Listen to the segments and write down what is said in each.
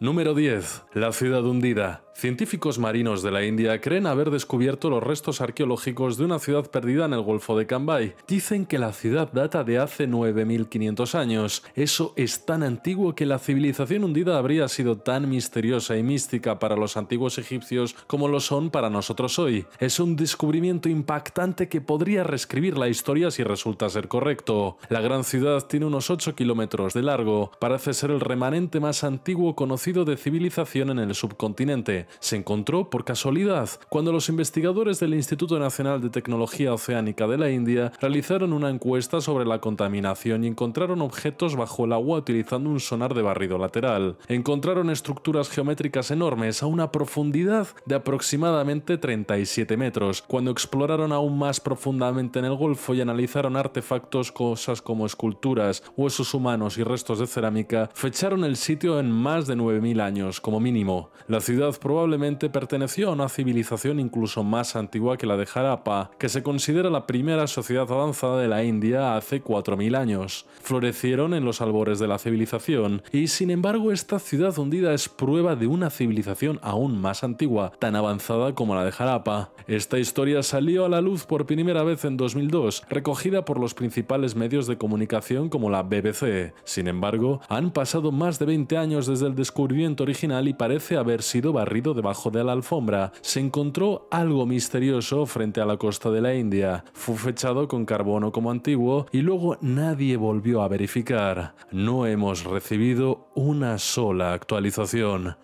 Número 10. La ciudad hundida. Científicos marinos de la India creen haber descubierto los restos arqueológicos de una ciudad perdida en el Golfo de Cambay. Dicen que la ciudad data de hace 9.500 años. Eso es tan antiguo que la civilización hundida habría sido tan misteriosa y mística para los antiguos egipcios como lo son para nosotros hoy. Es un descubrimiento impactante que podría reescribir la historia si resulta ser correcto. La gran ciudad tiene unos 8 kilómetros de largo. Parece ser el remanente más antiguo conocido de civilización en el subcontinente se encontró por casualidad cuando los investigadores del Instituto Nacional de Tecnología Oceánica de la India realizaron una encuesta sobre la contaminación y encontraron objetos bajo el agua utilizando un sonar de barrido lateral. Encontraron estructuras geométricas enormes a una profundidad de aproximadamente 37 metros, cuando exploraron aún más profundamente en el Golfo y analizaron artefactos, cosas como esculturas, huesos humanos y restos de cerámica, fecharon el sitio en más de 9.000 años como mínimo. La ciudad probablemente probablemente perteneció a una civilización incluso más antigua que la de Harappa, que se considera la primera sociedad avanzada de la India hace 4.000 años. Florecieron en los albores de la civilización y sin embargo esta ciudad hundida es prueba de una civilización aún más antigua, tan avanzada como la de Harappa. Esta historia salió a la luz por primera vez en 2002, recogida por los principales medios de comunicación como la BBC. Sin embargo, han pasado más de 20 años desde el descubrimiento original y parece haber sido barrido debajo de la alfombra, se encontró algo misterioso frente a la costa de la India. Fue fechado con carbono como antiguo y luego nadie volvió a verificar. No hemos recibido una sola actualización.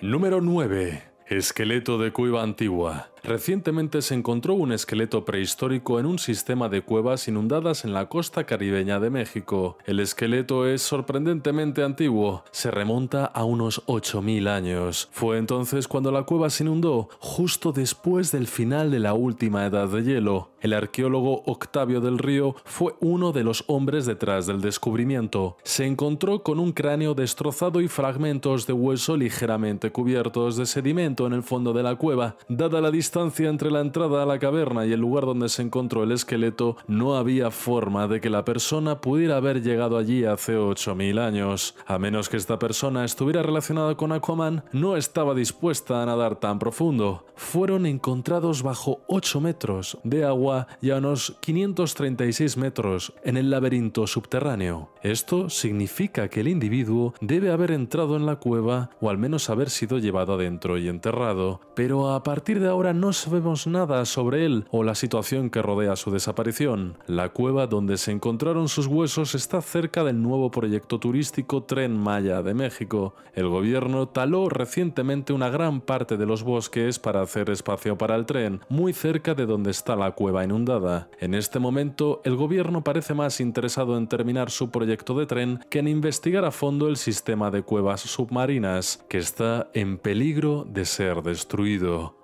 Número 9. Esqueleto de cueva antigua. Recientemente se encontró un esqueleto prehistórico en un sistema de cuevas inundadas en la costa caribeña de México. El esqueleto es sorprendentemente antiguo, se remonta a unos 8.000 años. Fue entonces cuando la cueva se inundó, justo después del final de la última edad de hielo. El arqueólogo Octavio del Río fue uno de los hombres detrás del descubrimiento. Se encontró con un cráneo destrozado y fragmentos de hueso ligeramente cubiertos de sedimento en el fondo de la cueva, dada la distancia distancia entre la entrada a la caverna y el lugar donde se encontró el esqueleto, no había forma de que la persona pudiera haber llegado allí hace 8.000 años. A menos que esta persona estuviera relacionada con Aquaman, no estaba dispuesta a nadar tan profundo. Fueron encontrados bajo 8 metros de agua y a unos 536 metros en el laberinto subterráneo. Esto significa que el individuo debe haber entrado en la cueva o al menos haber sido llevado adentro y enterrado, pero a partir de ahora no no sabemos nada sobre él o la situación que rodea su desaparición. La cueva donde se encontraron sus huesos está cerca del nuevo proyecto turístico Tren Maya de México. El gobierno taló recientemente una gran parte de los bosques para hacer espacio para el tren, muy cerca de donde está la cueva inundada. En este momento, el gobierno parece más interesado en terminar su proyecto de tren que en investigar a fondo el sistema de cuevas submarinas, que está en peligro de ser destruido.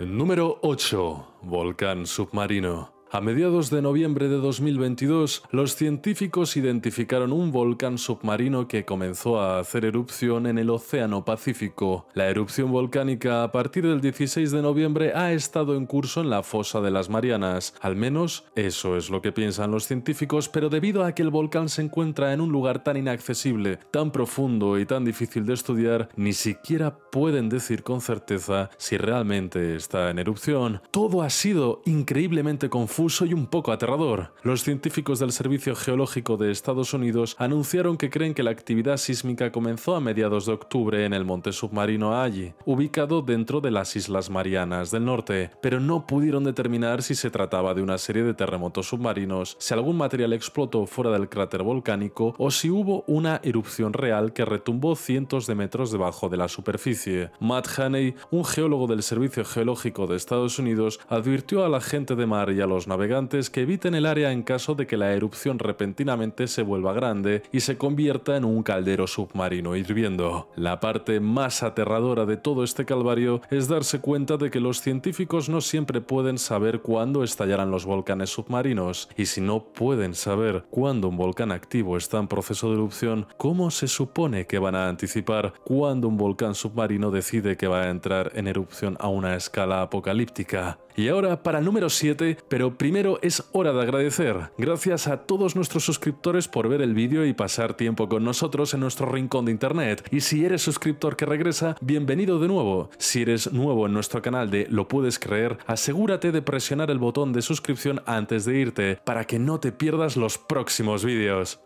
Número 8. Volcán submarino. A mediados de noviembre de 2022, los científicos identificaron un volcán submarino que comenzó a hacer erupción en el Océano Pacífico. La erupción volcánica a partir del 16 de noviembre ha estado en curso en la fosa de las Marianas. Al menos eso es lo que piensan los científicos, pero debido a que el volcán se encuentra en un lugar tan inaccesible, tan profundo y tan difícil de estudiar, ni siquiera pueden decir con certeza si realmente está en erupción. Todo ha sido increíblemente confuso y un poco aterrador. Los científicos del Servicio Geológico de Estados Unidos anunciaron que creen que la actividad sísmica comenzó a mediados de octubre en el monte submarino Allí, ubicado dentro de las Islas Marianas del Norte, pero no pudieron determinar si se trataba de una serie de terremotos submarinos, si algún material explotó fuera del cráter volcánico o si hubo una erupción real que retumbó cientos de metros debajo de la superficie. Matt Haney, un geólogo del Servicio Geológico de Estados Unidos, advirtió a la gente de mar y a los navegantes que eviten el área en caso de que la erupción repentinamente se vuelva grande y se convierta en un caldero submarino hirviendo. La parte más aterradora de todo este calvario es darse cuenta de que los científicos no siempre pueden saber cuándo estallarán los volcanes submarinos, y si no pueden saber cuándo un volcán activo está en proceso de erupción, ¿cómo se supone que van a anticipar cuándo un volcán submarino decide que va a entrar en erupción a una escala apocalíptica? Y ahora para el número 7, pero Primero es hora de agradecer. Gracias a todos nuestros suscriptores por ver el vídeo y pasar tiempo con nosotros en nuestro rincón de internet. Y si eres suscriptor que regresa, bienvenido de nuevo. Si eres nuevo en nuestro canal de Lo Puedes Creer, asegúrate de presionar el botón de suscripción antes de irte, para que no te pierdas los próximos vídeos.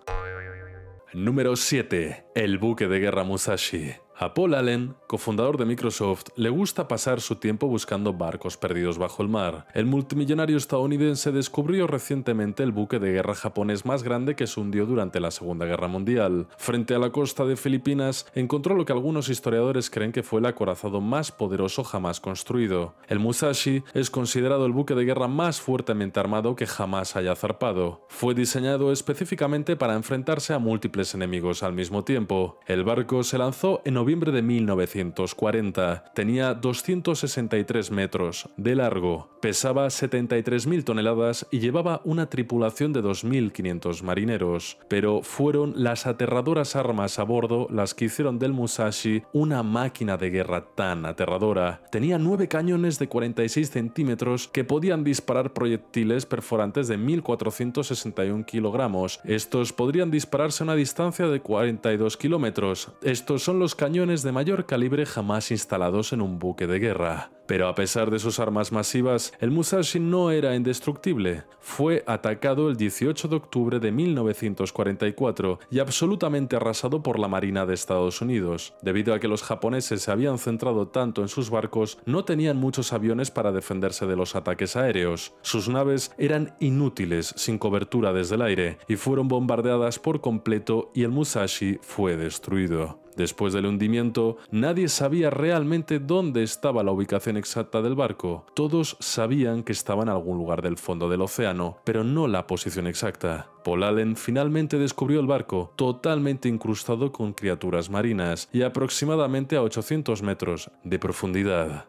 Número 7. El buque de guerra Musashi. A Paul Allen, cofundador de Microsoft, le gusta pasar su tiempo buscando barcos perdidos bajo el mar. El multimillonario estadounidense descubrió recientemente el buque de guerra japonés más grande que se hundió durante la Segunda Guerra Mundial. Frente a la costa de Filipinas, encontró lo que algunos historiadores creen que fue el acorazado más poderoso jamás construido. El Musashi es considerado el buque de guerra más fuertemente armado que jamás haya zarpado. Fue diseñado específicamente para enfrentarse a múltiples enemigos al mismo tiempo. El barco se lanzó en noviembre de 1940 tenía 263 metros de largo, pesaba 73.000 toneladas y llevaba una tripulación de 2.500 marineros, pero fueron las aterradoras armas a bordo las que hicieron del Musashi una máquina de guerra tan aterradora. Tenía nueve cañones de 46 centímetros que podían disparar proyectiles perforantes de 1.461 kilogramos. Estos podrían dispararse a una distancia de 42 kilómetros. Estos son los cañones de mayor calibre jamás instalados en un buque de guerra. Pero a pesar de sus armas masivas, el Musashi no era indestructible. Fue atacado el 18 de octubre de 1944 y absolutamente arrasado por la Marina de Estados Unidos. Debido a que los japoneses se habían centrado tanto en sus barcos, no tenían muchos aviones para defenderse de los ataques aéreos. Sus naves eran inútiles, sin cobertura desde el aire, y fueron bombardeadas por completo y el Musashi fue destruido. Después del hundimiento, nadie sabía realmente dónde estaba la ubicación exacta del barco. Todos sabían que estaba en algún lugar del fondo del océano, pero no la posición exacta. Paul Allen finalmente descubrió el barco, totalmente incrustado con criaturas marinas y aproximadamente a 800 metros de profundidad.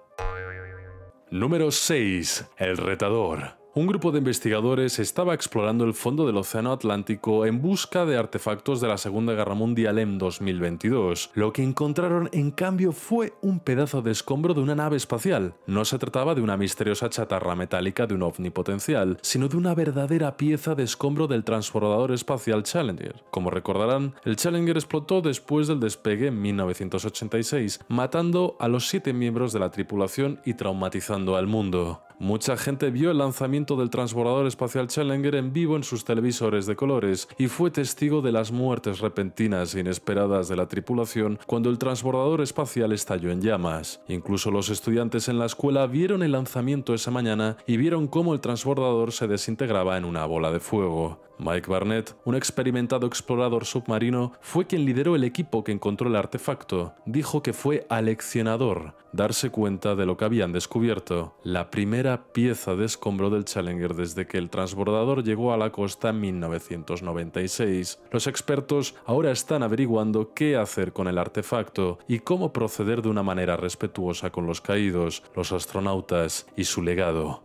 Número 6. El retador un grupo de investigadores estaba explorando el fondo del Océano Atlántico en busca de artefactos de la Segunda Guerra Mundial en 2022. Lo que encontraron, en cambio, fue un pedazo de escombro de una nave espacial. No se trataba de una misteriosa chatarra metálica de un ovni potencial, sino de una verdadera pieza de escombro del transbordador espacial Challenger. Como recordarán, el Challenger explotó después del despegue en 1986, matando a los siete miembros de la tripulación y traumatizando al mundo. Mucha gente vio el lanzamiento del transbordador espacial Challenger en vivo en sus televisores de colores y fue testigo de las muertes repentinas e inesperadas de la tripulación cuando el transbordador espacial estalló en llamas. Incluso los estudiantes en la escuela vieron el lanzamiento esa mañana y vieron cómo el transbordador se desintegraba en una bola de fuego. Mike Barnett, un experimentado explorador submarino, fue quien lideró el equipo que encontró el artefacto. Dijo que fue aleccionador darse cuenta de lo que habían descubierto, la primera pieza de escombro del Challenger desde que el transbordador llegó a la costa en 1996. Los expertos ahora están averiguando qué hacer con el artefacto y cómo proceder de una manera respetuosa con los caídos, los astronautas y su legado.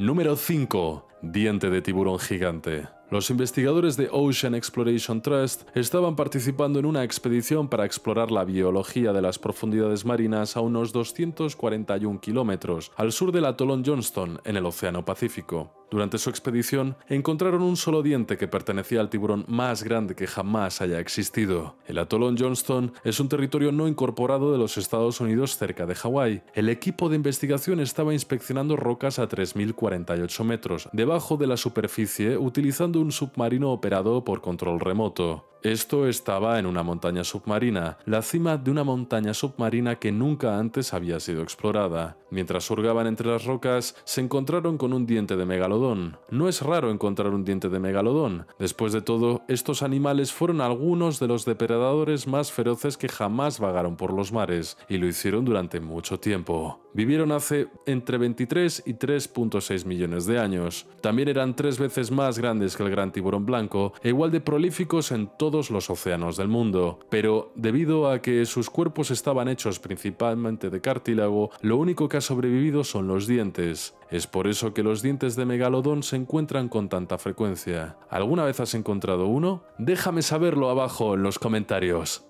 Número 5. Diente de tiburón gigante. Los investigadores de Ocean Exploration Trust estaban participando en una expedición para explorar la biología de las profundidades marinas a unos 241 kilómetros al sur del atolón Johnston, en el Océano Pacífico. Durante su expedición, encontraron un solo diente que pertenecía al tiburón más grande que jamás haya existido. El atolón Johnston es un territorio no incorporado de los Estados Unidos cerca de Hawái. El equipo de investigación estaba inspeccionando rocas a 3.048 metros, debajo de la superficie, utilizando un submarino operado por control remoto. Esto estaba en una montaña submarina, la cima de una montaña submarina que nunca antes había sido explorada. Mientras hurgaban entre las rocas, se encontraron con un diente de megalodón no es raro encontrar un diente de megalodón. Después de todo, estos animales fueron algunos de los depredadores más feroces que jamás vagaron por los mares, y lo hicieron durante mucho tiempo. Vivieron hace entre 23 y 3.6 millones de años. También eran tres veces más grandes que el gran tiburón blanco e igual de prolíficos en todos los océanos del mundo. Pero, debido a que sus cuerpos estaban hechos principalmente de cartílago, lo único que ha sobrevivido son los dientes. Es por eso que los dientes de megalodón se encuentran con tanta frecuencia. ¿Alguna vez has encontrado uno? Déjame saberlo abajo en los comentarios.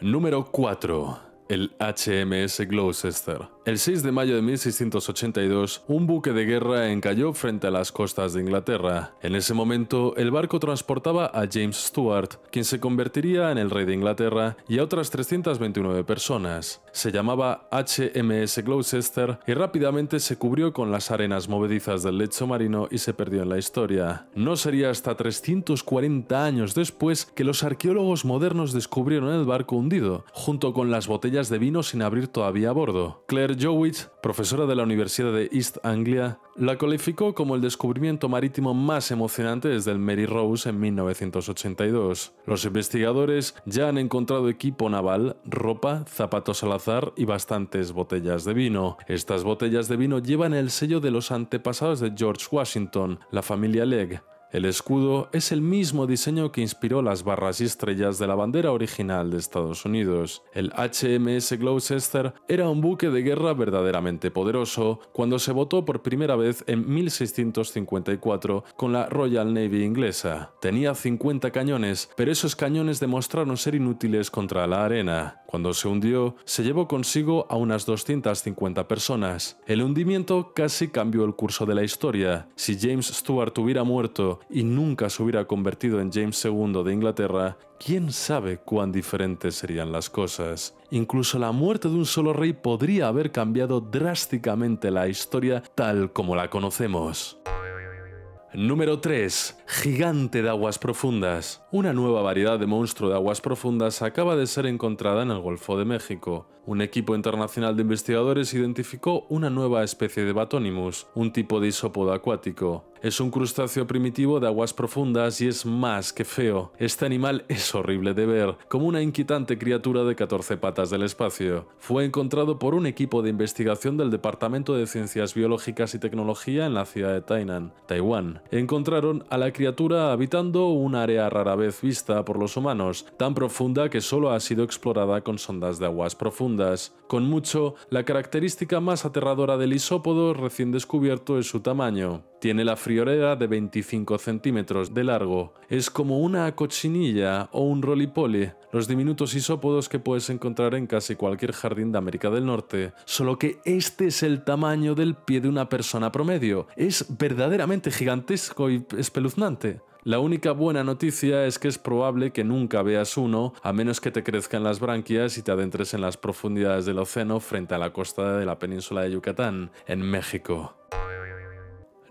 Número 4 el HMS Gloucester. El 6 de mayo de 1682, un buque de guerra encalló frente a las costas de Inglaterra. En ese momento, el barco transportaba a James Stuart, quien se convertiría en el rey de Inglaterra, y a otras 329 personas. Se llamaba HMS Gloucester y rápidamente se cubrió con las arenas movedizas del lecho marino y se perdió en la historia. No sería hasta 340 años después que los arqueólogos modernos descubrieron el barco hundido, junto con las botellas de vino sin abrir todavía a bordo. Claire Jowitz, profesora de la Universidad de East Anglia, la calificó como el descubrimiento marítimo más emocionante desde el Mary Rose en 1982. Los investigadores ya han encontrado equipo naval, ropa, zapatos al azar y bastantes botellas de vino. Estas botellas de vino llevan el sello de los antepasados de George Washington, la familia Legg. El escudo es el mismo diseño que inspiró las barras y estrellas de la bandera original de Estados Unidos. El HMS Gloucester era un buque de guerra verdaderamente poderoso cuando se votó por primera vez en 1654 con la Royal Navy inglesa. Tenía 50 cañones, pero esos cañones demostraron ser inútiles contra la arena. Cuando se hundió, se llevó consigo a unas 250 personas. El hundimiento casi cambió el curso de la historia. Si James Stuart hubiera muerto, y nunca se hubiera convertido en James II de Inglaterra, quién sabe cuán diferentes serían las cosas. Incluso la muerte de un solo rey podría haber cambiado drásticamente la historia tal como la conocemos. Número 3. Gigante de aguas profundas. Una nueva variedad de monstruo de aguas profundas acaba de ser encontrada en el Golfo de México. Un equipo internacional de investigadores identificó una nueva especie de Batonimus, un tipo de isópodo acuático. Es un crustáceo primitivo de aguas profundas y es más que feo. Este animal es horrible de ver, como una inquietante criatura de 14 patas del espacio. Fue encontrado por un equipo de investigación del Departamento de Ciencias Biológicas y Tecnología en la ciudad de Tainan, Taiwán. Encontraron a la criatura habitando un área rara vez vista por los humanos, tan profunda que solo ha sido explorada con sondas de aguas profundas. Con mucho, la característica más aterradora del isópodo recién descubierto es su tamaño. Tiene la friolera de 25 centímetros de largo. Es como una cochinilla o un rolipoli, los diminutos isópodos que puedes encontrar en casi cualquier jardín de América del Norte. Solo que este es el tamaño del pie de una persona promedio. Es verdaderamente gigantesco y espeluznante. La única buena noticia es que es probable que nunca veas uno, a menos que te crezcan las branquias y te adentres en las profundidades del océano frente a la costa de la península de Yucatán, en México.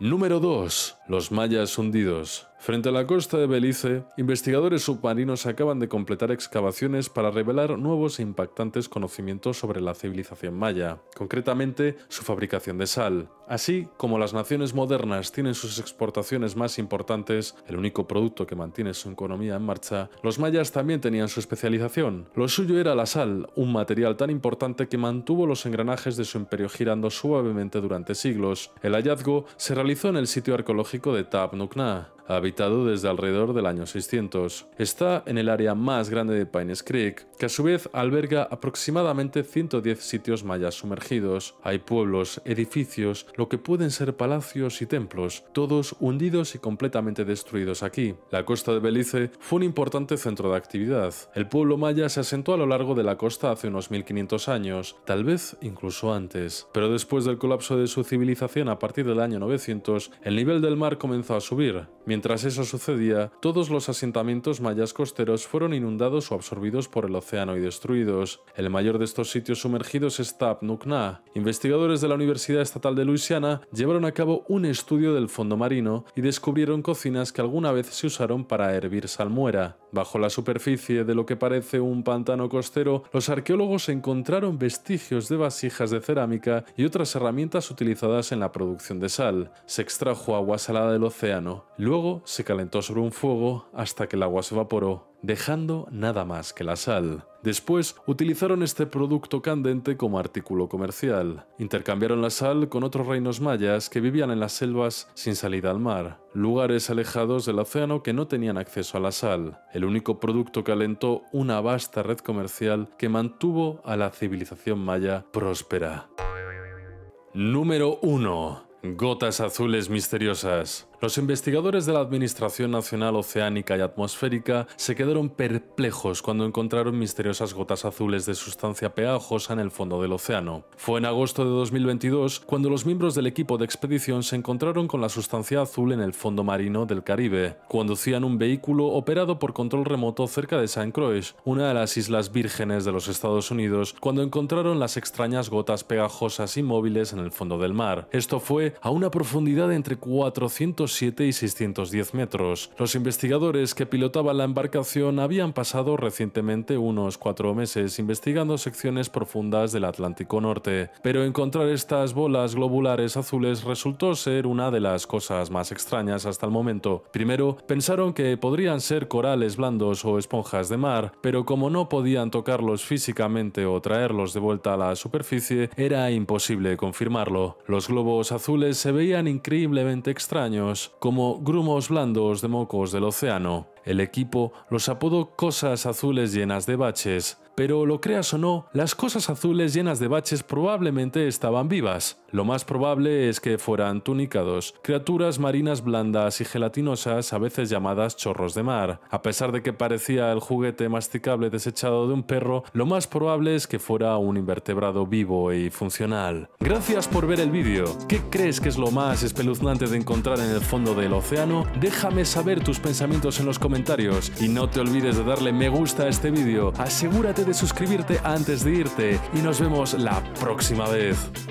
Número 2. Los mayas hundidos. Frente a la costa de Belice, investigadores submarinos acaban de completar excavaciones para revelar nuevos e impactantes conocimientos sobre la civilización maya, concretamente su fabricación de sal. Así como las naciones modernas tienen sus exportaciones más importantes, el único producto que mantiene su economía en marcha, los mayas también tenían su especialización. Lo suyo era la sal, un material tan importante que mantuvo los engranajes de su imperio girando suavemente durante siglos. El hallazgo se realizó en el sitio arqueológico de Taab habitado desde alrededor del año 600. Está en el área más grande de Pines Creek, que a su vez alberga aproximadamente 110 sitios mayas sumergidos. Hay pueblos, edificios, lo que pueden ser palacios y templos, todos hundidos y completamente destruidos aquí. La costa de Belice fue un importante centro de actividad. El pueblo maya se asentó a lo largo de la costa hace unos 1500 años, tal vez incluso antes. Pero después del colapso de su civilización a partir del año 900, el nivel del mar comenzó a subir, Mientras eso sucedía, todos los asentamientos mayas costeros fueron inundados o absorbidos por el océano y destruidos. El mayor de estos sitios sumergidos es Tab Nukna. Investigadores de la Universidad Estatal de Luisiana llevaron a cabo un estudio del fondo marino y descubrieron cocinas que alguna vez se usaron para hervir salmuera. Bajo la superficie de lo que parece un pantano costero, los arqueólogos encontraron vestigios de vasijas de cerámica y otras herramientas utilizadas en la producción de sal. Se extrajo agua salada del océano. Luego se calentó sobre un fuego hasta que el agua se evaporó, dejando nada más que la sal. Después utilizaron este producto candente como artículo comercial. Intercambiaron la sal con otros reinos mayas que vivían en las selvas sin salida al mar, lugares alejados del océano que no tenían acceso a la sal, el único producto calentó una vasta red comercial que mantuvo a la civilización maya próspera. Número 1. Gotas azules misteriosas. Los investigadores de la Administración Nacional Oceánica y Atmosférica se quedaron perplejos cuando encontraron misteriosas gotas azules de sustancia pegajosa en el fondo del océano. Fue en agosto de 2022 cuando los miembros del equipo de expedición se encontraron con la sustancia azul en el fondo marino del Caribe. Conducían un vehículo operado por control remoto cerca de St. Croix, una de las Islas Vírgenes de los Estados Unidos, cuando encontraron las extrañas gotas pegajosas inmóviles en el fondo del mar. Esto fue a una profundidad de entre 400 7 y 610 metros. Los investigadores que pilotaban la embarcación habían pasado recientemente unos cuatro meses investigando secciones profundas del Atlántico Norte, pero encontrar estas bolas globulares azules resultó ser una de las cosas más extrañas hasta el momento. Primero, pensaron que podrían ser corales blandos o esponjas de mar, pero como no podían tocarlos físicamente o traerlos de vuelta a la superficie, era imposible confirmarlo. Los globos azules se veían increíblemente extraños como grumos blandos de mocos del océano. El equipo los apodó cosas azules llenas de baches, pero lo creas o no, las cosas azules llenas de baches probablemente estaban vivas. Lo más probable es que fueran tunicados, criaturas marinas blandas y gelatinosas, a veces llamadas chorros de mar. A pesar de que parecía el juguete masticable desechado de un perro, lo más probable es que fuera un invertebrado vivo y funcional. Gracias por ver el vídeo. ¿Qué crees que es lo más espeluznante de encontrar en el fondo del océano? Déjame saber tus pensamientos en los comentarios y no te olvides de darle me gusta a este vídeo. Asegúrate de suscribirte antes de irte y nos vemos la próxima vez.